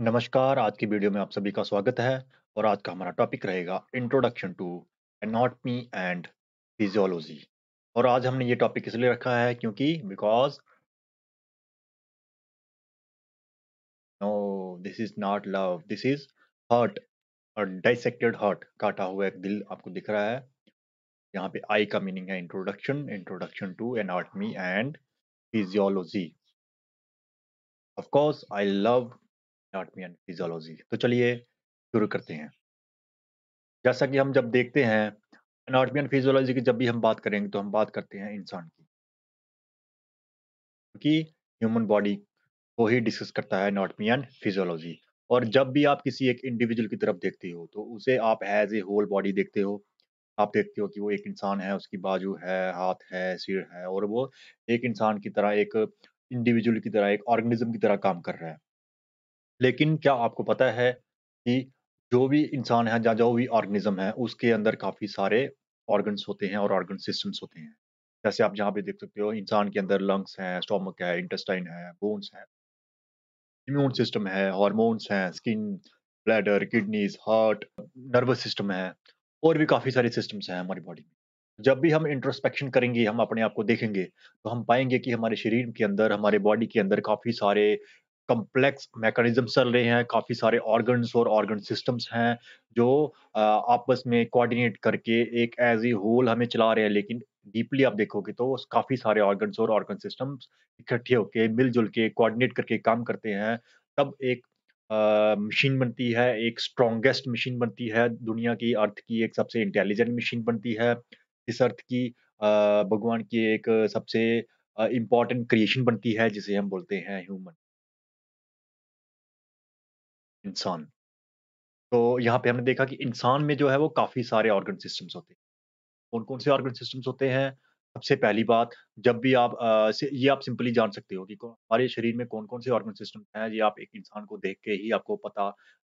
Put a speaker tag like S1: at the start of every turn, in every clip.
S1: नमस्कार, आज की वीडियो में आप सभी का स्वागत है और आज का हमारा टॉपिक रहेगा introduction to anatomy and physiology और आज हमने ये टॉपिक इसलिए रखा है क्योंकि because no this is not love this is heart और डाइसेक्टेड हर्ट काटा हुआ एक दिल आपको दिख रहा है यहाँ पे आई का मीनिंग है introduction introduction to anatomy and physiology of course I love anatomy and physiology तो चलिए शुरू करते हैं जैसा कि हम जब देखते हैं एनाटमी एंड फिजियोलॉजी की जब भी हम बात करेंगे तो हम बात करते हैं इंसान की क्योंकि ह्यूमन बॉडी को ही डिस्कस करता है एनाटमी एंड फिजियोलॉजी और जब भी आप किसी एक इंडिविजुअल की तरफ देखते हो तो उसे आप एज ए होल बॉडी देखते हो आप देखते हो कि वो एक इंसान है उसकी बाजू है हाथ है सिर है और वो एक इंसान की तरह एक इंडिविजुअल की तरह एक ऑर्गेनिज्म की तरह काम कर रहा है लेकिन क्या आपको पता है कि जो भी इंसान है या जो भी ऑर्गेनिज्म है उसके अंदर काफ़ी सारे ऑर्गन्स होते हैं और ऑर्गन सिस्टम्स होते हैं जैसे आप जहाँ पे देख सकते हो इंसान के अंदर लंग्स हैं स्टोमक है इंटेस्टाइन है बोन्स है इम्यून सिस्टम है हॉर्मोन्स हैं skin bladder kidneys heart nervous system है और भी काफ़ी सारे सिस्टम्स हैं हमारी बॉडी में जब भी हम इंट्रोस्पेक्शन करेंगे हम अपने आप को देखेंगे तो हम पाएंगे कि हमारे शरीर के अंदर हमारे बॉडी के अंदर काफ़ी सारे कॉम्प्लेक्स मैकेनिज्म चल रहे हैं काफ़ी सारे ऑर्गन्स और ऑर्गन सिस्टम्स हैं जो आपस में कोऑर्डिनेट करके एक एज ए होल हमें चला रहे हैं लेकिन डीपली आप देखोगे तो काफ़ी सारे ऑर्गन्स और ऑर्गन सिस्टम्स इकट्ठे होके मिलजुल के कोऑर्डिनेट करके काम करते हैं तब एक मशीन बनती है एक स्ट्रॉन्गेस्ट मशीन बनती है दुनिया की अर्थ की एक सबसे इंटेलिजेंट मशीन बनती है इस अर्थ की भगवान की एक सबसे इम्पॉर्टेंट क्रिएशन बनती है जिसे हम बोलते हैं ह्यूमन इंसान तो यहाँ पे हमने देखा कि इंसान में जो है वो काफ़ी सारे ऑर्गन सिस्टम्स होते हैं कौन कौन से ऑर्गन सिस्टम्स होते हैं सबसे पहली बात जब भी आप ये आप सिंपली जान सकते हो कि हमारे शरीर में कौन कौन से ऑर्गन सिस्टम हैं ये आप एक इंसान को देख के ही आपको पता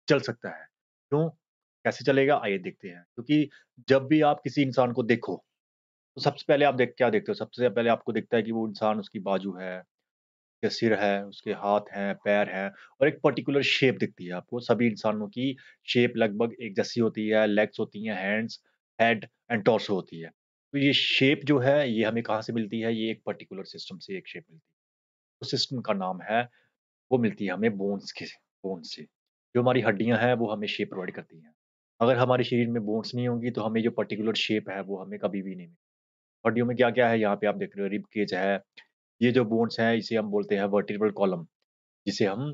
S1: चल सकता है क्यों कैसे चलेगा आइए देखते हैं क्योंकि जब भी आप किसी इंसान को देखो तो सबसे पहले आप देख क्या देखते हो सबसे पहले आपको दिखता है कि वो इंसान उसकी बाजू है उसके सिर है उसके हाथ हैं पैर हैं और एक पर्टिकुलर शेप दिखती है आपको सभी इंसानों की शेप लगभग एक जैसी होती है लेग्स होती हैं हैंड्स हेड एंड टॉर्स होती है तो ये शेप जो है ये हमें कहाँ से मिलती है ये एक पर्टिकुलर सिस्टम से एक शेप मिलती है उस तो सिस्टम का नाम है वो मिलती है हमें बोन्स के बोन्स से जो हमारी हड्डियाँ हैं वो हमें शेप प्रोवाइड करती हैं अगर हमारे शरीर में बोन्स नहीं होंगी तो हमें जो पर्टिकुलर शेप है वो हमें कभी भी नहीं मिलती हड्डियों में क्या क्या है यहाँ पे आप देख रहे हो रिब केज है ये जो बोन्स हैं इसे हम बोलते हैं वर्टिब्रल कॉलम जिसे हम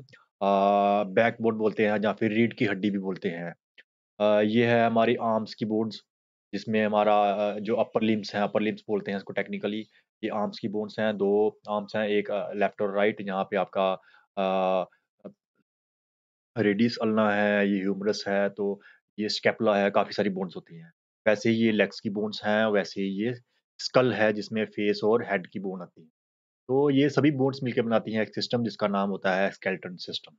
S1: बैक बोन बोलते हैं या फिर रीढ़ की हड्डी भी बोलते हैं ये है हमारी आर्म्स की बोन्स जिसमें हमारा जो अपर लिम्स हैं अपर लिम्स बोलते हैं इसको टेक्निकली ये आर्म्स की बोन्स हैं दो आर्म्स हैं एक लेफ्ट और राइट यहाँ पे आपका रेडिस अलना है ये ह्यूमरस है तो ये स्केपला है काफ़ी सारी बोन्स होती हैं वैसे ही ये लेग्स की बोन्स हैं वैसे ही ये स्कल है जिसमें फेस और हेड की बोन आती है तो ये सभी बोन्स मिलकर बनाती हैं एक सिस्टम जिसका नाम होता है स्केल्टन सिस्टम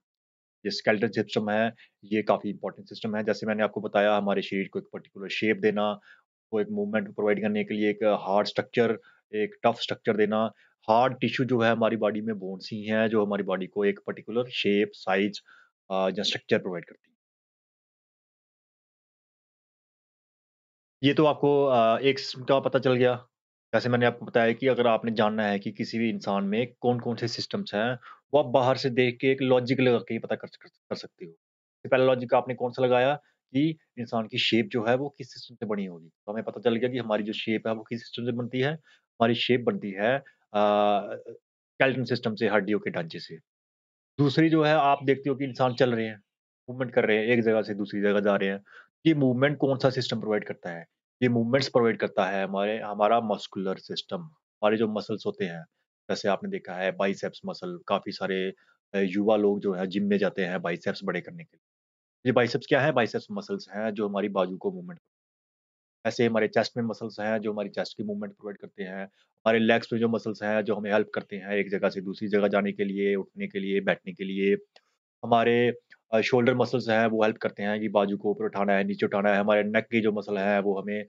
S1: ये स्केल्टन सिस्टम है ये काफ़ी इंपॉर्टेंट सिस्टम है जैसे मैंने आपको बताया हमारे शरीर को एक पर्टिकुलर शेप देना वो एक मूवमेंट प्रोवाइड करने के लिए एक हार्ड स्ट्रक्चर एक टफ स्ट्रक्चर देना हार्ड टिश्यू जो है हमारी बॉडी में बोन्स ही हैं जो हमारी बॉडी को एक पर्टिकुलर शेप साइज या स्ट्रक्चर प्रोवाइड करती है ये तो आपको एक का पता चल गया जैसे मैंने आपको बताया कि अगर आपने जानना है कि किसी भी इंसान में कौन-कौन से सिस्टम्स हैं, वो आप बाहर से देख के एक लॉजिक लगा के ही पता कर कर सकते हो। तो पहला लॉजिक आपने कौन-सा लगाया कि इंसान की शेप जो है वो किस सिस्टम से बनी होगी। तो हमें पता चल गया कि हमारी जो शेप है वो किस सिस्टम से बनती है, हमारी शेप बनती है कैल्टन सिस्टम से, हड्डियों के ढांचे से। दूसरी जो है आप देखते हो कि इंसान चल रहे हैं, मूवमेंट कर रहे हैं, एक जगह से दूसरी जगह जा रहे हैं। ये मूवमेंट कौन-सा सिस्टम प्रोवाइड करता है? ये मूवमेंट्स प्रोवाइड करता है हमारे हमारा मस्कुलर सिस्टम हमारे जो मसल्स होते हैं जैसे आपने देखा है बाइसेप्स मसल काफ़ी सारे युवा लोग जो है जिम में जाते हैं बाइसेप्स बड़े करने के लिए ये बाइसेप्स क्या है बाइसेप्स मसल्स हैं जो हमारी बाजू को मूवमेंट ऐसे हमारे चेस्ट में मसल्स हैं जो हमारी चेस्ट की मूवमेंट प्रोवाइड करते हैं हमारे लेग्स में जो मसल्स हैं जो हमें हेल्प करते हैं एक जगह से दूसरी जगह जाने के लिए उठने के लिए बैठने के लिए हमारे शोल्डर मसल्स हैं वो हेल्प करते हैं कि बाजू को ऊपर उठाना है नीचे उठाना है हमारे नेक के जो मसल हैं वो हमें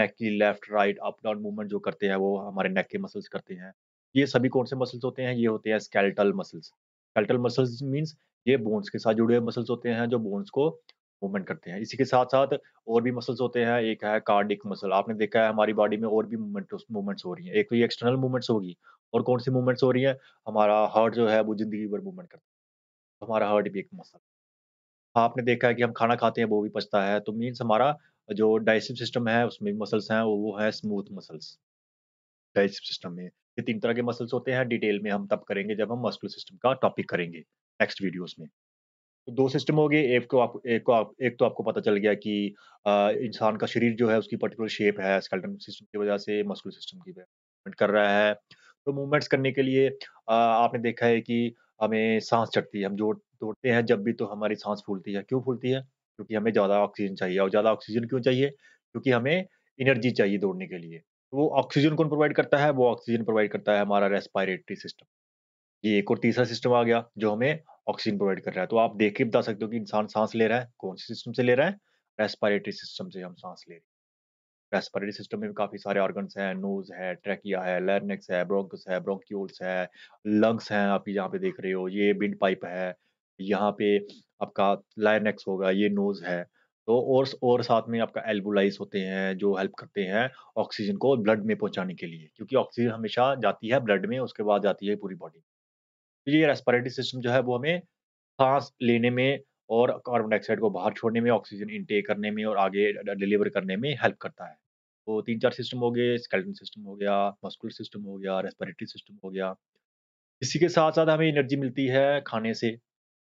S1: नेक की left right up down movement जो करते हैं वो हमारे नेक के मसल्स करते हैं ये सभी कौन से मसल्स होते हैं ये होते हैं skeletal muscles skeletal muscles means ये बोन्स के साथ जुड़े हुए मसल्स होते हैं जो बोन्स को मूवमेंट करते हैं इसी के साथ साथ और भी मसल्स होते हैं एक है कार्डिक मसल आपने देखा है हमारी बॉडी में और भी मूवमेंट मूवमेंट्स हो रही हैं एक तो ये एक्सटर्नल मूवमेंट्स होगी और कौन सी मूवमेंट्स हो रही हैं हमारा हार्ट जो है वो जिंदगी भर मूवमेंट करता है हमारा हार्ट भी एक मसल आपने देखा है कि हम खाना खाते हैं वो भी पचता है तो मीन्स हमारा जो डाइजेस्टिव सिस्टम है उसमें मसल्स हैं वो है स्मूथ मसल्स डाइजेस्टिव सिस्टम में ये तीन तरह के मसल्स होते हैं डिटेल में हम तब करेंगे जब हम मस्कुलर सिस्टम का टॉपिक करेंगे नेक्स्ट वीडियोस में तो दो सिस्टम हो गए एक को आप एक को आप एक तो आपको पता चल गया कि इंसान का शरीर जो है उसकी पर्टिकुलर शेप है स्केल्टन सिस्टम की वजह से मस्कुलर सिस्टम की मूवमेंट कर रहा है तो मूवमेंट्स करने के लिए आ, आपने देखा है कि हमें सांस चढ़ती है हम जोर तोड़ते हैं जब भी तो हमारी सांस फूलती है क्यों फूलती है क्योंकि हमें ज़्यादा ऑक्सीजन चाहिए और ज़्यादा ऑक्सीजन क्यों चाहिए क्योंकि हमें एनर्जी चाहिए दौड़ने के लिए तो वो ऑक्सीजन कौन प्रोवाइड करता है वो ऑक्सीजन प्रोवाइड करता है हमारा रेस्पायरेटरी सिस्टम ये एक और तीसरा सिस्टम आ गया जो हमें ऑक्सीजन प्रोवाइड कर रहा है तो आप देख के बता सकते हो कि इंसान सांस ले रहा है कौन से सिस्टम से ले रहा है रेस्पायरेटरी सिस्टम से हम सांस ले रहे हैं रेस्पायरेटरी सिस्टम में भी काफ़ी सारे ऑर्गन्स हैं नोज है ट्रैकिया है लर्निक्स है ब्रोंकस है ब्रोंक्यूल्स है लंग्स हैं आप यहाँ पे देख रहे हो ये बिंड पाइप है यहाँ पे आपका लाइनेक्स होगा ये नोज है तो और और साथ में आपका एल्बुलाइज होते हैं जो हेल्प करते हैं ऑक्सीजन को ब्लड में पहुंचाने के लिए क्योंकि ऑक्सीजन हमेशा जाती है ब्लड में उसके बाद जाती है पूरी बॉडी तो ये रेस्पिरेटरी सिस्टम जो है वो हमें सांस लेने में और कार्बन डाइऑक्साइड को बाहर छोड़ने में ऑक्सीजन इनटेक करने में और आगे डिलीवर करने में हेल्प करता है तो तीन चार सिस्टम हो गए स्केल्टन सिस्टम हो गया मस्कुलर सिस्टम हो गया रेस्पिरेटरी सिस्टम हो गया इसी के साथ साथ हमें एनर्जी मिलती है खाने से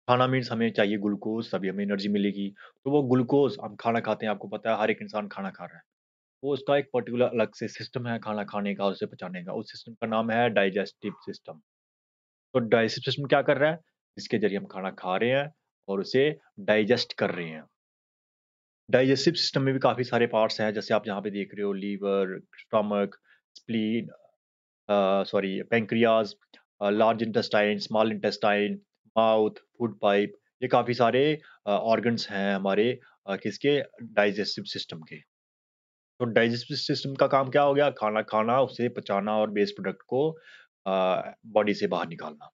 S1: खाना मीन्स हमें चाहिए ग्लूकोज तभी हमें एनर्जी मिलेगी तो वो ग्लूकोज हम खाना खाते हैं आपको पता है हर एक इंसान खाना खा रहा है वो उसका एक पर्टिकुलर अलग से सिस्टम है खाना खाने का उसे पचाने का उस सिस्टम का नाम है डाइजेस्टिव सिस्टम तो डाइजेस्टिव सिस्टम क्या कर रहा है जिसके जरिए हम खाना खा रहे हैं और उसे डाइजेस्ट कर रहे हैं डाइजेस्टिव सिस्टम में भी काफ़ी सारे पार्ट्स हैं जैसे आप यहाँ पे देख रहे हो liver stomach spleen sorry pancreas large intestine small intestine mouth food pipe ये काफ़ी सारे ऑर्गन्स हैं हमारे किसके डाइजेस्टिव सिस्टम के तो डाइजेस्टिव सिस्टम का काम क्या हो गया खाना खाना उसे पचाना और बेस्ट प्रोडक्ट को बॉडी से बाहर निकालना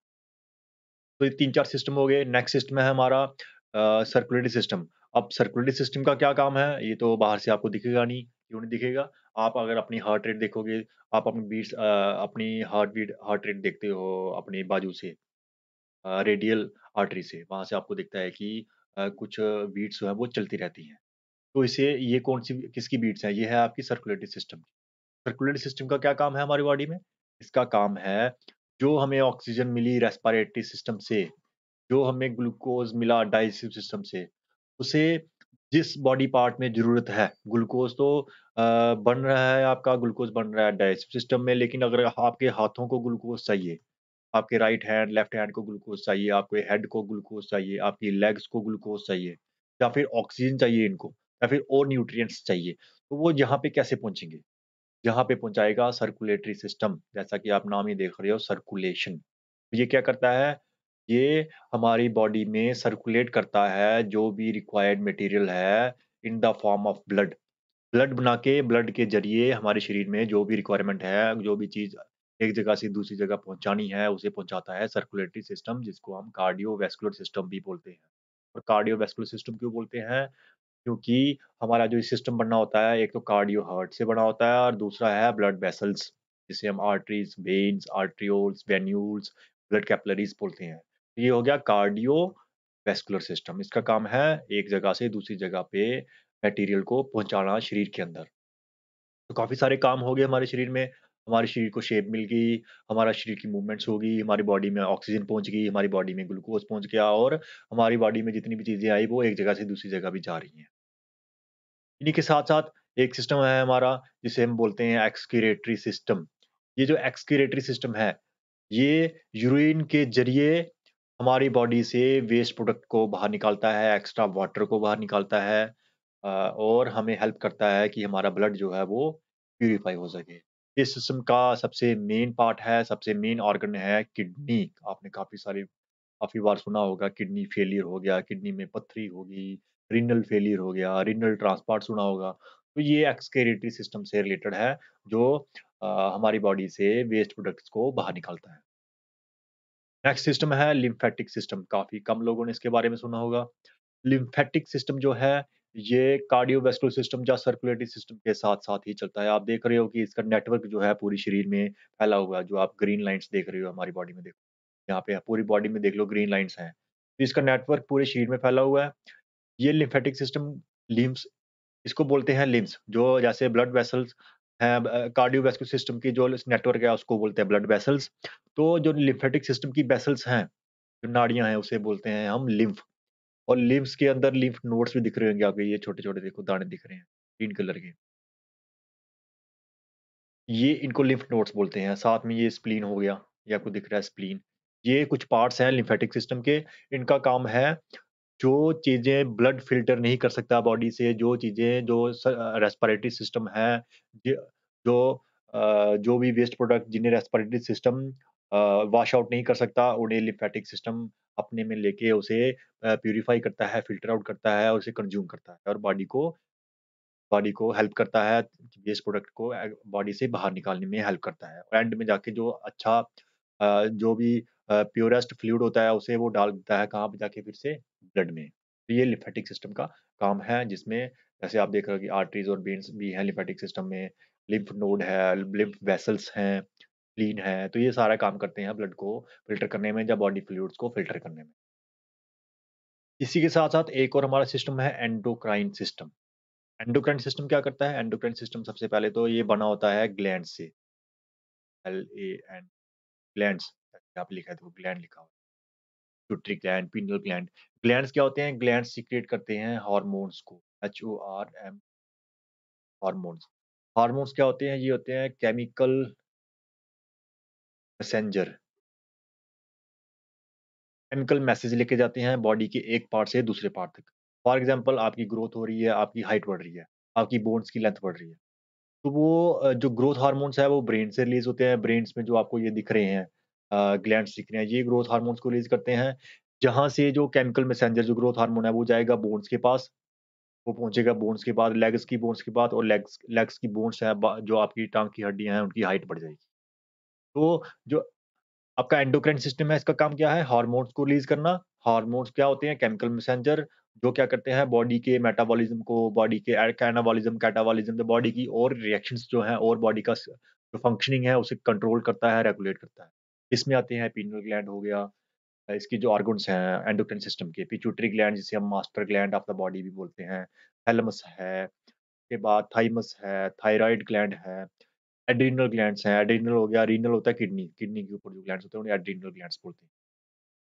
S1: तो ये तीन चार सिस्टम हो गए नेक्स्ट सिस्टम है हमारा सर्कुलेटरी सिस्टम अब सर्कुलेटरी सिस्टम का क्या काम है ये तो बाहर से आपको दिखेगा नहीं क्यों नहीं दिखेगा आप अगर अपनी हार्ट रेट देखोगे आप अपनी बीट्स अपनी हार्ट बीट हार्ट रेट देखते हो अपने बाजू से रेडियल आर्टरी से, वहाँ से आपको दिखता है कि कुछ बीट्स जो है वो चलती रहती हैं। तो इसे ये कौन-सी किसकी बीट्स हैं? ये है आपकी सर्कुलेटरी सिस्टम। सर्कुलेटरी सिस्टम का क्या काम है हमारी बॉडी में? इसका काम है जो हमें ऑक्सीजन मिली रेस्पिरेटरी सिस्टम से, जो हमें ग्लूकोज़ मिला डाइजेस्टिव सिस्टम से, उसे जिस बॉडी पार्ट में ज़रूरत है, ग्लूकोज़ तो बन रहा है आपका ग्लूकोज़ बन रहा है डाइजेस्टिव सिस्टम में, लेकिन अगर आपके हाथों को ग्लूकोज़ चाहिए आपके राइट हैंड लेफ्ट हैंड को ग्लूकोज चाहिए आपके हेड को ग्लूकोज चाहिए आपकी लेग्स को ग्लूकोज चाहिए या फिर ऑक्सीजन चाहिए इनको या फिर और न्यूट्रिएंट्स चाहिए तो वो यहाँ पे कैसे पहुँचेंगे यहाँ पे पहुँचाएगा सर्कुलेटरी सिस्टम जैसा कि आप नाम ही देख रहे हो सर्कुलेशन ये क्या करता है ये हमारी बॉडी में सर्कुलेट करता है जो भी रिक्वायर्ड मटेरियल है in the form of blood blood बना के ब्लड के जरिए हमारे शरीर में जो भी रिक्वायरमेंट है जो भी चीज़ एक जगह से दूसरी जगह पहुंचानी है उसे पहुंचाता है सर्कुलेटरी सिस्टम जिसको हम कार्डियो वेस्कुलर सिस्टम भी बोलते हैं और कार्डियो वेस्कुलर सिस्टम क्यों बोलते हैं क्योंकि हमारा जो सिस्टम बनना होता है एक तो कार्डियो हार्ट से बना होता है और दूसरा है ब्लड वेसल्स जिसे हम arteries veins arterioles venules blood capillaries बोलते हैं ये हो गया कार्डियो वेस्कुलर सिस्टम इसका काम है एक जगह से दूसरी जगह पे मटेरियल को पहुंचाना शरीर के अंदर तो काफ़ी सारे काम हो गए हमारे शरीर में हमारे शरीर को शेप मिल गई हमारा शरीर की मूवमेंट्स होगी हमारी बॉडी में ऑक्सीजन पहुंच गई हमारी बॉडी में ग्लूकोज पहुंच गया और हमारी बॉडी में जितनी भी चीज़ें आई वो एक जगह से दूसरी जगह भी जा रही हैं इन्हीं के साथ साथ एक सिस्टम है हमारा जिसे हम बोलते हैं एक्सक्यूरेटरी सिस्टम ये जो एक्सक्यूरेटरी सिस्टम है ये यूरिन के जरिए हमारी बॉडी से वेस्ट प्रोडक्ट को बाहर निकालता है एक्स्ट्रा वाटर को बाहर निकालता है और हमें हेल्प करता है कि हमारा ब्लड जो है वो प्यूरिफाई हो सके इस सिस्टम का सबसे मेन पार्ट है सबसे मेन ऑर्गन है किडनी आपने काफ़ी सारी काफ़ी बार सुना होगा किडनी फेलियर हो गया किडनी में पथरी होगी रिनल फेलियर हो गया रिनल ट्रांसपार्ट सुना होगा तो ये एक्सकेरेटरी सिस्टम से रिलेटेड है जो आ, हमारी बॉडी से वेस्ट प्रोडक्ट्स को बाहर निकालता है नेक्स्ट सिस्टम है लिम्फेटिक सिस्टम काफ़ी कम लोगों ने इसके बारे में सुना होगा लिम्फेटिक सिस्टम जो है ये कार्डियोवेस्कुलर सिस्टम या सर्कुलेटरी सिस्टम के साथ साथ ही चलता है आप देख रहे हो कि इसका नेटवर्क जो है पूरी शरीर में फैला हुआ है जो आप ग्रीन लाइंस देख रहे हो हमारी बॉडी में देखो यहाँ पे पूरी बॉडी में देख लो ग्रीन लाइंस हैं तो इसका नेटवर्क पूरे शरीर में फैला हुआ है ये लिम्फेटिक सिस्टम लिम्स इसको बोलते हैं लिम्स जो जैसे ब्लड वेसल्स हैं कार्डियोवेस्कुलर सिस्टम की जो नेटवर्क है उसको बोलते हैं ब्लड वेसल्स तो जो लिम्फेटिक सिस्टम की वेसल्स हैं जो नाड़ियाँ हैं उसे बोलते हैं हम लिम्फ और लिम्स के अंदर लिम्फ नोड्स भी दिख रहे होंगे आपके ये छोटे छोटे देखो दाने दिख रहे हैं ग्रीन कलर के ये इनको लिम्फ नोड्स बोलते हैं साथ में ये स्प्लीन हो गया ये आपको दिख रहा है स्प्लीन ये कुछ पार्ट्स हैं लिम्फेटिक सिस्टम के इनका काम है जो चीज़ें ब्लड फिल्टर नहीं कर सकता बॉडी से जो चीज़ें जो रेस्पिरेटरी सिस्टम है जो जो भी वेस्ट प्रोडक्ट जिन्हें रेस्पिरेटरी सिस्टम वॉश आउट नहीं कर सकता उन्हें लिम्फेटिक सिस्टम अपने में लेके उसे प्योरीफाई करता है फिल्टर आउट करता है और उसे कंज्यूम करता है और बॉडी को बॉडी को हेल्प करता है वेस्ट प्रोडक्ट को बॉडी से बाहर निकालने में हेल्प करता है और एंड में जाके जो अच्छा जो भी प्योरेस्ट फ्लूड होता है उसे वो डाल देता है कहाँ पर जाके फिर से ब्लड में तो ये लिफेटिक सिस्टम का काम है जिसमें जैसे आप देख रहे हो कि आर्टरीज और बेन्स भी हैं लिफेटिक सिस्टम में लिम्फ नोड है लिम्फ वेसल्स हैं लीन है तो ये सारा काम करते हैं ब्लड को फिल्टर करने में या बॉडी फ्लूड्स को फिल्टर करने में इसी के साथ साथ एक और हमारा सिस्टम है एंडोक्राइन सिस्टम एंडोक्राइन सिस्टम क्या करता है एंडोक्राइन सिस्टम सबसे पहले तो ये बना होता है ग्लैंड से एल ए एन ग्लैंड आप लिखा है ग्लैंड लिखा हुआ pituitary gland pineal gland glands क्या होते हैं ग्लैंड सिक्रिएट करते हैं हार्मोन्स को H O R M hormones hormones क्या होते हैं ये होते हैं केमिकल मैसेंजर केमिकल मैसेज लेके जाते हैं बॉडी के एक पार्ट से दूसरे पार्ट तक फॉर एग्जाम्पल आपकी ग्रोथ हो रही है आपकी हाइट बढ़ रही है आपकी बोन्स की लेंथ बढ़ रही है तो वो जो ग्रोथ हार्मोन्स है वो ब्रेन से रिलीज होते हैं ब्रेन में जो आपको ये दिख रहे हैं ग्लैंड दिख रहे हैं ये ग्रोथ हार्मोन्स को रिलीज करते हैं जहाँ से जो केमिकल मैसेंजर जो ग्रोथ हार्मोन है वो जाएगा बोन्स के पास वो पहुंचेगा बोन्स के बाद लेग्स की बोन्स के बाद और लेग्स लेग्स की बोन्स है जो आपकी टांग की हड्डियां हैं उनकी हाइट बढ़ जाएगी तो जो आपका एंडोक्रेन सिस्टम है इसका काम क्या है हार्मोन्स को रिलीज करना हार्मोन्स क्या होते हैं केमिकल मैसेंजर जो क्या करते हैं बॉडी के मेटाबॉलिज्म को बॉडी के एनाबॉलिज्म कैटाबॉलिज्म बॉडी की और रिएक्शंस जो है और बॉडी का जो फंक्शनिंग है उसे कंट्रोल करता है रेगुलेट करता है इसमें आते हैं पीनल ग्लैंड हो गया इसकी जो ऑर्गन्स हैं एंडोक्राइन सिस्टम के पिचुटरी ग्लैंड जिसे हम master gland of the body भी बोलते हैं थैलमस है उसके बाद थाइमस है थायराइड ग्लैंड है एड्रीनल ग्लैंड हैं एड्रीनल हो गया रीनल होता है किडनी किडनी के ऊपर जो ग्लैंड होते हैं उन्हें एड्रीनल ग्लैंड बोलते हैं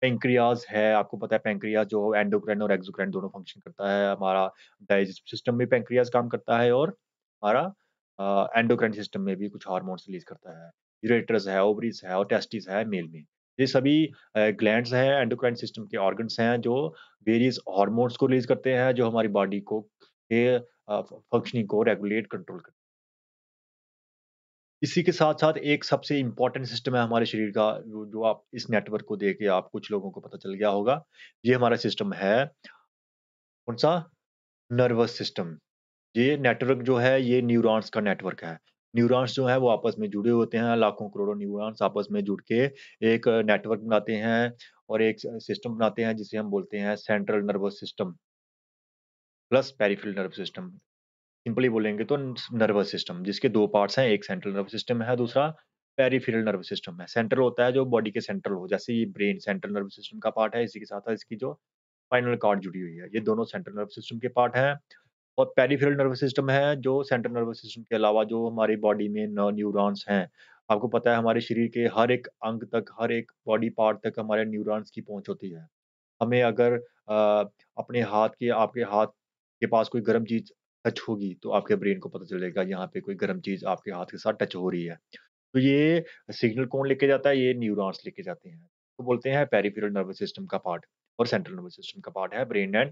S1: पेंक्रियाज है आपको पता है पेंक्रियाज जो एंडोक्राइन और एक्सोक्राइन दोनों फंक्शन करता है हमारा डाइजेस्टिव सिस्टम में पेंक्रियाज काम करता है और हमारा एंडोक्राइन सिस्टम में भी कुछ हार्मोन्स रिलीज करता है यूरेटर्स है ओवरीज है और टेस्टिस है मेल में ये सभी ग्लैंड्स हैं एंडोक्राइन सिस्टम के ऑर्गन्स हैं जो वेरियस हार्मोन्स को रिलीज करते हैं जो हमारी बॉडी को फंक्शनिंग को रेगुलेट कंट्रोल करते हैं इसी के साथ साथ एक सबसे इम्पॉर्टेंट सिस्टम है हमारे शरीर का जो जो आप इस नेटवर्क को देख के आप कुछ लोगों को पता चल गया होगा ये हमारा सिस्टम है कौन सा नर्वस सिस्टम ये नेटवर्क जो है ये न्यूरॉन्स का नेटवर्क है न्यूरॉन्स जो है वो आपस में जुड़े होते हैं लाखों करोड़ों न्यूरॉन्स आपस में जुड़ के एक नेटवर्क बनाते हैं और एक सिस्टम बनाते हैं जिसे हम बोलते हैं central nervous system plus peripheral nerve system simply बोलेंगे तो नर्वस सिस्टम जिसके दो पार्ट्स हैं एक सेंट्रल नर्वस सिस्टम है दूसरा पेरीफेरल नर्वस सिस्टम है सेंट्रल होता है जो बॉडी के सेंट्रल हो जैसे ये ब्रेन सेंट्रल नर्वस सिस्टम का पार्ट है इसी के साथ इसकी जो स्पाइनल कार्ड जुड़ी हुई है ये दोनों सेंट्रल नर्वस सिस्टम के पार्ट हैं और पेरीफेरल नर्वस सिस्टम है जो सेंट्रल नर्वस सिस्टम के अलावा जो हमारी बॉडी में न्यूरॉन्स हैं आपको पता है हमारे शरीर के हर एक अंग तक हर एक बॉडी पार्ट तक हमारे न्यूरॉन्स की पहुंच होती है हमें अगर आ, अपने हाथ के आपके हाथ के पास कोई गर्म चीज टच होगी तो आपके ब्रेन को पता चलेगा यहाँ पे कोई गर्म चीज आपके हाथ के साथ टच हो रही है तो ये सिग्नल कौन लेके जाता है ये न्यूरॉन्स लेके जाते हैं तो बोलते हैं पेरीफेरल नर्वस सिस्टम का पार्ट और सेंट्रल नर्वस सिस्टम का पार्ट है ब्रेन एंड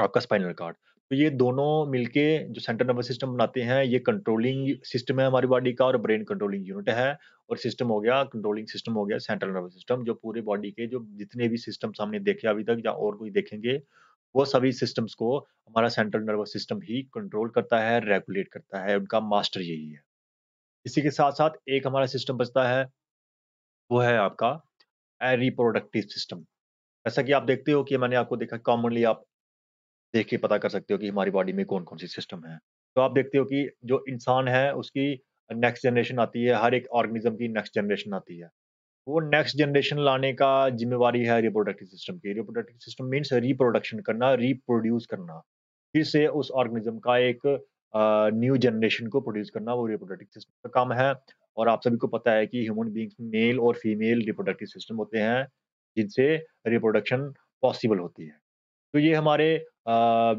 S1: आपका स्पाइनल कार्ड तो ये दोनों मिलके जो सेंट्रल नर्वस सिस्टम बनाते हैं ये कंट्रोलिंग सिस्टम है हमारी बॉडी का और ब्रेन कंट्रोलिंग यूनिट है और सिस्टम हो गया कंट्रोलिंग सिस्टम हो गया सेंट्रल नर्वस सिस्टम जो पूरे बॉडी के जो जितने भी सिस्टम हमने देखे अभी तक या और कोई देखेंगे वो सभी सिस्टम्स को हमारा सेंट्रल नर्वस सिस्टम ही कंट्रोल करता है रेगुलेट करता है उनका मास्टर यही है इसी के साथ साथ एक हमारा सिस्टम बचता है वो है आपका रिप्रोडक्टिव सिस्टम जैसा कि आप देखते हो कि मैंने आपको देखा कॉमनली आप देख के पता कर सकते हो कि हमारी बॉडी में कौन कौन सी सिस्टम है तो आप देखते हो कि जो इंसान है उसकी नेक्स्ट जनरेशन आती है हर एक ऑर्गेनिज्म की नेक्स्ट जनरेशन आती है वो नेक्स्ट जनरेशन लाने का जिम्मेवारी है रिप्रोडक्टिव सिस्टम की रिप्रोडक्टिव सिस्टम मीन्स रिप्रोडक्शन करना रिप्रोड्यूस करना फिर से उस ऑर्गेनिज्म का एक न्यू जनरेशन को प्रोड्यूस करना वो रिप्रोडक्टिव सिस्टम का काम है और आप सभी को पता है कि ह्यूमन बींग्स में मेल और फीमेल रिप्रोडक्टिव सिस्टम होते हैं जिनसे रिप्रोडक्शन पॉसिबल होती है तो ये हमारे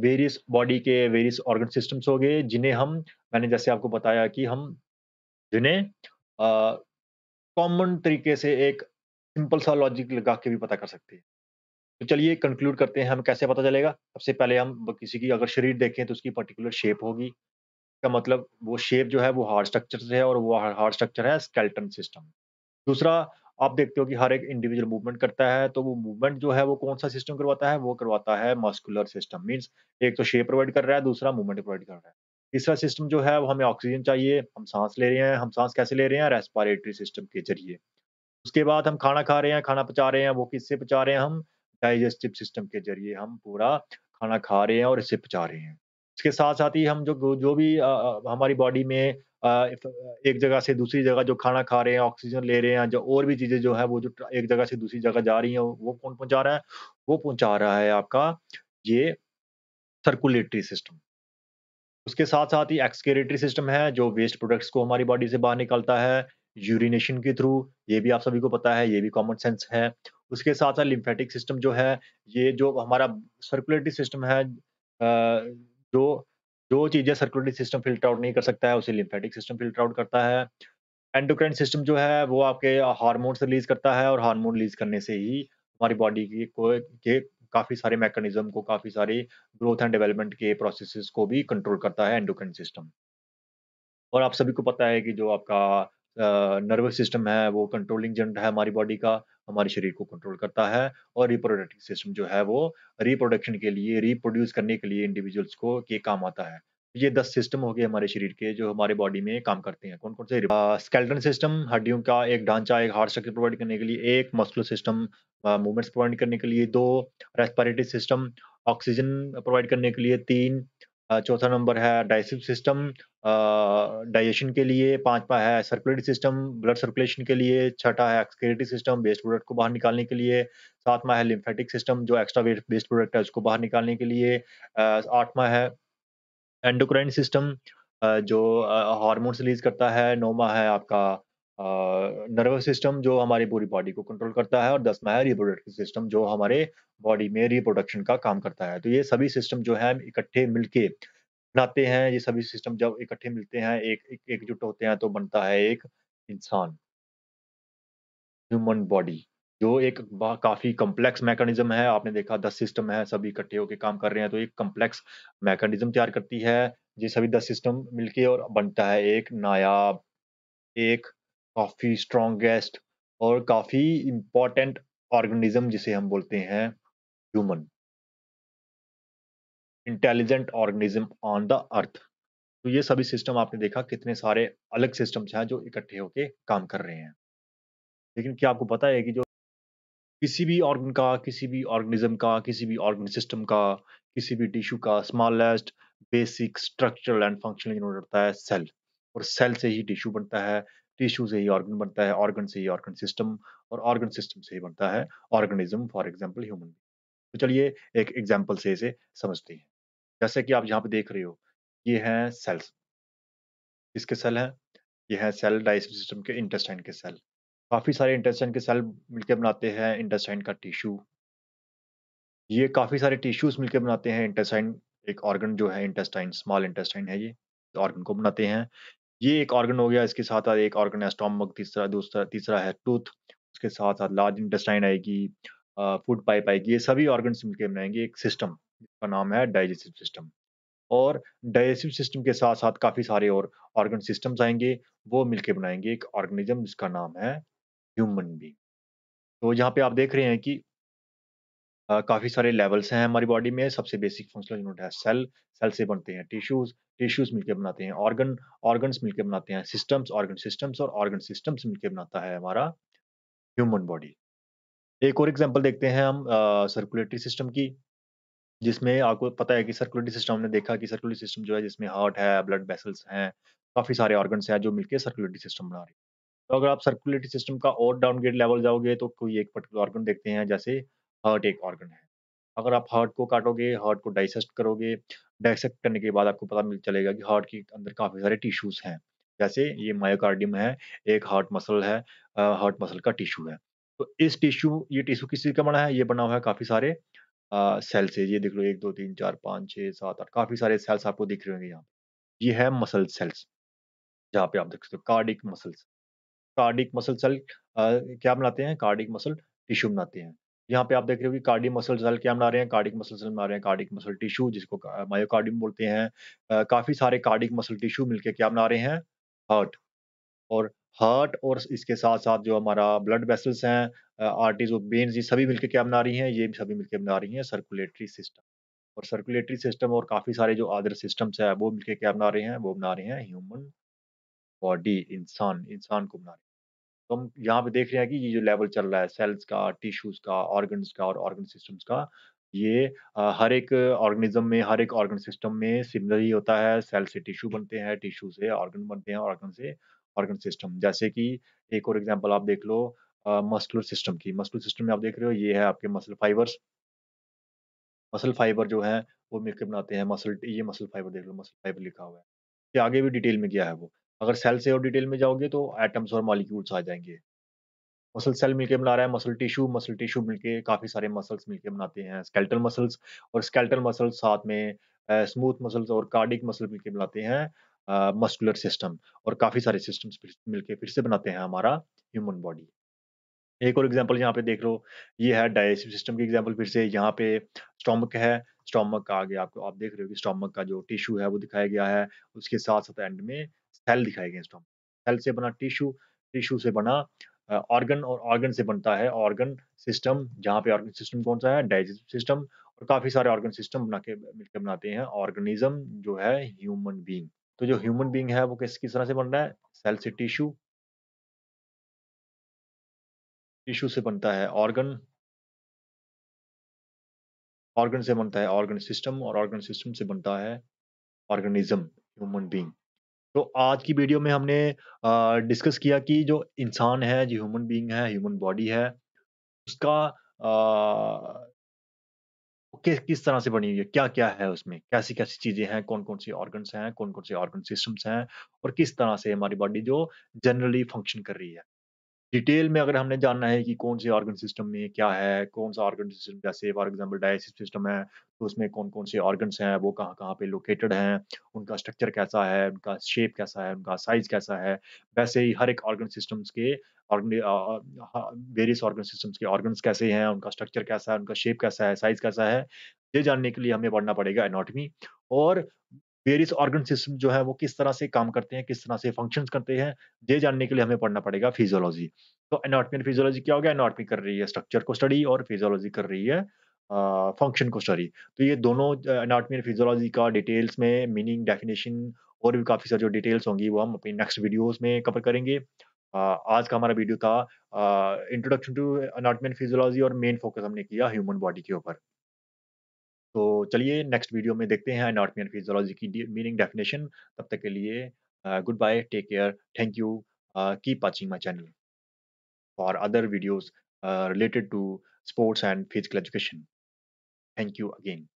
S1: वेरियस बॉडी के वेरियस ऑर्गन सिस्टम्स हो गए जिन्हें हम मैंने जैसे आपको बताया कि हम जिन्हें कॉमन तरीके से एक सिंपल सा लॉजिक लगा के भी पता कर सकते हैं तो चलिए कंक्लूड करते हैं हम कैसे पता चलेगा सबसे पहले हम किसी की अगर शरीर देखें तो उसकी पर्टिकुलर शेप होगी का मतलब वो शेप जो है वो हार्ड स्ट्रक्चर से है और वो हार्ड स्ट्रक्चर है स्केल्टन सिस्टम दूसरा आप देखते हो कि हर एक इंडिविजुअल मूवमेंट करता है तो वो मूवमेंट जो है वो कौन सा सिस्टम करवाता है वो करवाता है मस्कुलर सिस्टम मीन्स एक तो शेप प्रोवाइड कर रहा है दूसरा मूवमेंट प्रोवाइड कर रहा है तीसरा सिस्टम जो है वो हमें ऑक्सीजन चाहिए हम सांस ले रहे हैं हम सांस कैसे ले रहे हैं रेस्पायरेटरी सिस्टम के जरिए उसके बाद हम खाना खा रहे हैं खाना पचा रहे हैं वो किससे पचा रहे हैं हम डाइजेस्टिव सिस्टम के जरिए हम पूरा खाना खा रहे हैं और इससे पचा रहे हैं इसके साथ साथ ही हम जो जो भी आ, हमारी बॉडी में आ, एक जगह से दूसरी जगह जो खाना खा रहे हैं ऑक्सीजन ले रहे हैं जो और भी चीज़ें जो है वो जो एक जगह से दूसरी जगह जा रही हैं वो कौन पहुंचा रहा है वो पहुंचा रहा है आपका ये सर्कुलेटरी सिस्टम उसके साथ साथ ही एक्सकेरेटरी सिस्टम है जो वेस्ट प्रोडक्ट्स को हमारी बॉडी से बाहर निकालता है यूरिनेशन के थ्रू ये भी आप सभी को पता है ये भी कॉमन सेंस है उसके साथ साथ लिम्फेटिक सिस्टम जो है ये जो हमारा सर्कुलेटरी सिस्टम है जो जो चीज़ें सर्कुलेटरी सिस्टम फिल्टर आउट नहीं कर सकता है उसे लिम्फेटिक सिस्टम फिल्टर आउट करता है एंडोक्राइन सिस्टम जो है वो आपके हार्मोन्स रिलीज करता है और हारमोन रिलीज करने से ही हमारी बॉडी की को के काफ़ी सारे मैकेनिज्म को काफ़ी सारे ग्रोथ एंड डेवलपमेंट के प्रोसेस को भी कंट्रोल करता है एंडोक्रेन सिस्टम और आप सभी को पता है कि जो आपका नर्वस सिस्टम है वो कंट्रोलिंग जेंट है हमारी बॉडी का हमारे शरीर को कंट्रोल करता है और रिप्रोडक्टिव सिस्टम जो है वो रिप्रोडक्शन के लिए रिप्रोड्यूस करने के लिए इंडिविजुअल्स को के काम आता है ये दस सिस्टम हो गए हमारे शरीर के जो हमारे बॉडी में काम करते हैं कौन कौन से स्केल्टन सिस्टम हड्डियों का एक ढांचा एक हार्ट स्ट्रक्चर प्रोवाइड करने के लिए एक मस्कुलर सिस्टम मूवमेंट्स प्रोवाइड करने के लिए दो रेस्पिरेटरी सिस्टम ऑक्सीजन प्रोवाइड करने के लिए तीन चौथा नंबर है डाइसिव सिस्टम डाइजेशन के लिए पांचवा है सर्कुलेटरी सिस्टम ब्लड सर्कुलेशन के लिए छठा है एक्सक्रेटरी सिस्टम वेस्ट प्रोडक्ट को बाहर निकालने के लिए सातवां है लिम्फेटिक सिस्टम जो एक्स्ट्रा वेस्ट प्रोडक्ट है उसको बाहर निकालने के लिए आठवां है एंडोक्राइन सिस्टम जो हार्मोन्स रिलीज करता है नोमा है आपका नर्वस सिस्टम जो हमारी पूरी बॉडी को कंट्रोल करता है और दसवा है रिप्रोडक्टिव सिस्टम जो हमारे बॉडी में रिप्रोडक्शन का काम करता है तो ये सभी सिस्टम जो है इकट्ठे मिलके बनाते हैं ये सभी सिस्टम जब इकट्ठे मिलते हैं एक एकजुट एक होते हैं तो बनता है एक इंसान ह्यूमन बॉडी जो एक काफी कॉम्प्लेक्स मैकेनिज्म है आपने देखा दस सिस्टम है सभी इकट्ठे होकर काम कर रहे हैं तो एक कॉम्प्लेक्स मैकेनिज्म तैयार करती है ये सभी दस सिस्टम मिलके और बनता है एक नायाब एक काफी स्ट्रॉन्गेस्ट और काफी इम्पोर्टेंट ऑर्गेनिज्म जिसे हम बोलते हैं human intelligent organism on the earth तो ये सभी सिस्टम आपने देखा कितने सारे अलग सिस्टम्स हैं जो इकट्ठे होके काम कर रहे हैं लेकिन क्या आपको पता है कि जो किसी भी ऑर्गन का किसी भी ऑर्गेनिज्म का किसी भी ऑर्गन सिस्टम का किसी भी टिश्यू का smallest basic structural and functional unit होता है सेल और सेल से ही टिश्यू बनता है टिश्यू से ही ऑर्गन बनता है ऑर्गन से ही ऑर्गन सिस्टम और ऑर्गन सिस्टम से ही बनता है ऑर्गेनिज्म फॉर एग्जाम्पल ह्यूमन तो चलिए एक एग्जाम्पल से इसे समझते हैं जैसे कि आप यहाँ पे देख रहे हो ये हैं सेल्स किसके सेल हैं ये हैं सेल डाइजेस्टिव सिस्टम के इंटेस्टाइन के सेल काफ़ी सारे इंटेस्टाइन के सेल मिलकर बनाते हैं इंटेस्टाइन का टिश्यू ये काफ़ी सारे टिश्यूज मिलकर बनाते हैं इंटेस्टाइन एक ऑर्गन जो है इंटेस्टाइन स्मॉल इंटेस्टाइन है ये ऑर्गन को बनाते हैं ये एक ऑर्गन हो गया इसके साथ साथ एक ऑर्गन है स्टोमक तीसरा दूसरा तीसरा है टूथ उसके साथ साथ लार्ज इंटेस्टाइन आएगी फूड पाइप आएगी ये सभी ऑर्गन मिलकर बनाएंगे एक सिस्टम जिसका नाम है डाइजेस्टिव सिस्टम और डाइजेस्टिव सिस्टम के साथ साथ काफ़ी सारे और ऑर्गन सिस्टम्स आएंगे वो मिलकर बनाएंगे एक ऑर्गेनिज्म जिसका नाम है ह्यूमन बींग तो यहाँ पे आप देख रहे हैं कि आ, काफी सारे लेवल्स हैं हमारी बॉडी में सबसे बेसिक फंक्शनल यूनिट है सेल सेल से बनते हैं टिश्यूज टिश्यूज मिलकर बनाते हैं ऑर्गन ऑर्गन्स मिलकर बनाते हैं सिस्टम्स ऑर्गन सिस्टम्स और ऑर्गन सिस्टम्स मिलकर बनाता है हमारा ह्यूमन बॉडी एक और एग्जाम्पल देखते हैं हम सर्कुलेटरी सिस्टम की जिसमें आपको पता है कि सर्कुलेटरी सिस्टम हमने देखा कि सर्कुलेटरी सिस्टम जो है जिसमें हार्ट है ब्लड वेसल्स हैं काफ़ी सारे ऑर्गन्स हैं जो मिलकर सर्कुलेटरी सिस्टम बना रहे हैं तो अगर आप सर्कुलेटरी सिस्टम का और डाउनग्रेड लेवल जाओगे तो कोई एक पर्टिकुलर ऑर्गन देखते हैं जैसे हार्ट एक ऑर्गन है अगर आप हार्ट को काटोगे हार्ट को डाइसेस्ट करोगे डाइसेक्ट करने के बाद आपको पता मिल चलेगा कि हार्ट के अंदर काफ़ी सारे टिश्यूज हैं जैसे ये मायोकार्डियम है एक हार्ट मसल है हार्ट मसल का टिश्यू है तो इस टिश्यू ये टिश्यू किस चीज़ का बना है ये बना हुआ है काफ़ी सारे सेल से ये देख लो एक दो तीन चार पाँच छः सात आठ काफ़ी सारे सेल्स आपको दिख रहे होंगे यहाँ ये है मसल सेल्स जहाँ पे आप देख सकते हो cardiac muscles cardiac muscle cell क्या बनाते हैं कार्डिक मसल टिश्यू बनाते हैं यहाँ पे आप देख रहे हो कि कार्डिक मसल सेल क्या बना रहे हैं कार्डिक मसल सेल बना रहे हैं कार्डिक मसल टिश्यू जिसको मायोकार्डियम बोलते हैं काफी सारे कार्डिक मसल टिश्यू मिलकर क्या बना रहे हैं हार्ट और हार्ट और इसके साथ साथ जो हमारा ब्लड वेसल्स हैं आर्टीज और बेन्स ये सभी मिलकर क्या बना रही हैं ये सभी मिलकर बना रही हैं सर्कुलेटरी सिस्टम और सर्कुलेटरी सिस्टम और काफ़ी सारे जो अदर सिस्टम्स है वो मिलकर क्या बना रहे हैं वो बना रहे हैं ह्यूमन बॉडी इंसान इंसान को बना रहे तो हम यहाँ पे देख रहे हैं कि ये जो लेवल चल रहा है सेल्स का टिश्यूज का ऑर्गन्स का और ऑर्गन सिस्टम्स का ये हर एक ऑर्गेनिज्म में हर एक ऑर्गन सिस्टम में सिमिलर ही होता है सेल से टिश्यू बनते हैं टिश्यू से ऑर्गन बनते हैं ऑर्गन से ऑर्गन सिस्टम जैसे कि एक और एग्जांपल आप देख लो मस्कुलर सिस्टम की मस्कुलर सिस्टम में आप देख रहे हो ये है आपके मसल फाइबर्स मसल फाइबर जो है वो मिलकर बनाते हैं मसल ये मसल फाइबर देख लो मसल फाइबर लिखा हुआ है ये आगे भी डिटेल में क्या है वो अगर सेल से और डिटेल में जाओगे तो एटम्स और मॉलिक्यूल्स आ जाएंगे मसल सेल मिलके बना रहा है मसल टिश्यू मसल टिश्यू मिलके काफ़ी सारे मसल्स मिलके बनाते हैं स्केल्टल मसल्स और स्केल्टल मसल्स साथ में स्मूथ मसल्स और कार्डिक मसल मिलके बनाते हैं मस्कुलर सिस्टम और काफ़ी सारे सिस्टम्स मिलके फिर से बनाते हैं हमारा ह्यूमन बॉडी एक और एग्जांपल यहाँ पे देख लो ये है डाइजेस्टिव सिस्टम की एग्जांपल फिर से यहाँ पे स्टोमक है स्टोमक का आ गया आपको आप देख रहे हो कि स्टोमक का जो टिश्यू है वो दिखाया गया है उसके साथ साथ एंड में सेल दिखाए गए स्टोमक सेल से बना टिश्यू टिश्यू से बना ऑर्गन और ऑर्गन से बनता है ऑर्गन सिस्टम जहाँ पे ऑर्गन सिस्टम कौन सा है डाइजेस्टिव सिस्टम और काफ़ी सारे ऑर्गन सिस्टम बना के मिलकर बनाते हैं ऑर्गेनिज्म जो है ह्यूमन बींग तो जो ह्यूमन बींग है वो किस किस तरह से बन रहा है सेल से टिश्यू टिश्यू से बनता है ऑर्गन ऑर्गन से बनता है ऑर्गन सिस्टम और ऑर्गन सिस्टम से बनता है ऑर्गेनिज्म ह्यूमन बींग तो आज की वीडियो में हमने डिस्कस किया कि जो इंसान है जो ह्यूमन बींग है ह्यूमन बॉडी है उसका आ, किस किस तरह से बनी हुई है क्या क्या है उसमें कैसी कैसी चीज़ें हैं कौन कौन से ऑर्गन्स हैं कौन कौन से ऑर्गन सिस्टम्स हैं और किस तरह से हमारी बॉडी जो जनरली फंक्शन कर रही है डिटेल में अगर हमने जानना है कि कौन से ऑर्गन सिस्टम में क्या है कौन सा ऑर्गन सिस्टम जैसे फॉर एग्जांपल डायसिस सिस्टम है तो उसमें कौन कौन से ऑर्गन्स हैं वो कहाँ कहाँ पे लोकेटेड हैं उनका स्ट्रक्चर कैसा है उनका शेप कैसा है उनका साइज कैसा है वैसे ही हर एक ऑर्गन सिस्टम्स के वेरियस ऑर्गन सिस्टम्स के ऑर्गन्स कैसे हैं उनका स्ट्रक्चर कैसा है उनका शेप कैसा है साइज कैसा है ये जानने के लिए हमें पढ़ना पड़ेगा एनाटमी और वेरियस ऑर्गन सिस्टम जो है वो किस तरह से काम करते हैं किस तरह से फंक्शन करते हैं ये जानने के लिए हमें पढ़ना पड़ेगा फिजियोलॉजी तो एनाटमी एंड फिजियोलॉजी क्या हो गया एनाटमी कर रही है स्ट्रक्चर को स्टडी और फिजियोलॉजी कर रही है फंक्शन को स्टडी तो ये दोनों एनाटमी एंड फिजियोलॉजी का डिटेल्स में मीनिंग डेफिनेशन और भी काफ़ी सारी जो डिटेल्स होंगी वो हम अपनी नेक्स्ट वीडियोज में कवर करेंगे आज का हमारा वीडियो था इंट्रोडक्शन टू अनाटमेंट फिजियोलॉजी और मेन फोकस हमने किया ह्यूमन बॉडी के ऊपर तो चलिए नेक्स्ट वीडियो में देखते हैं एनाटमी एंड फिजियोलॉजी की मीनिंग डेफिनेशन तब तक के लिए goodbye take care thank you keep watching my channel for other videos related to sports and physical education thank you again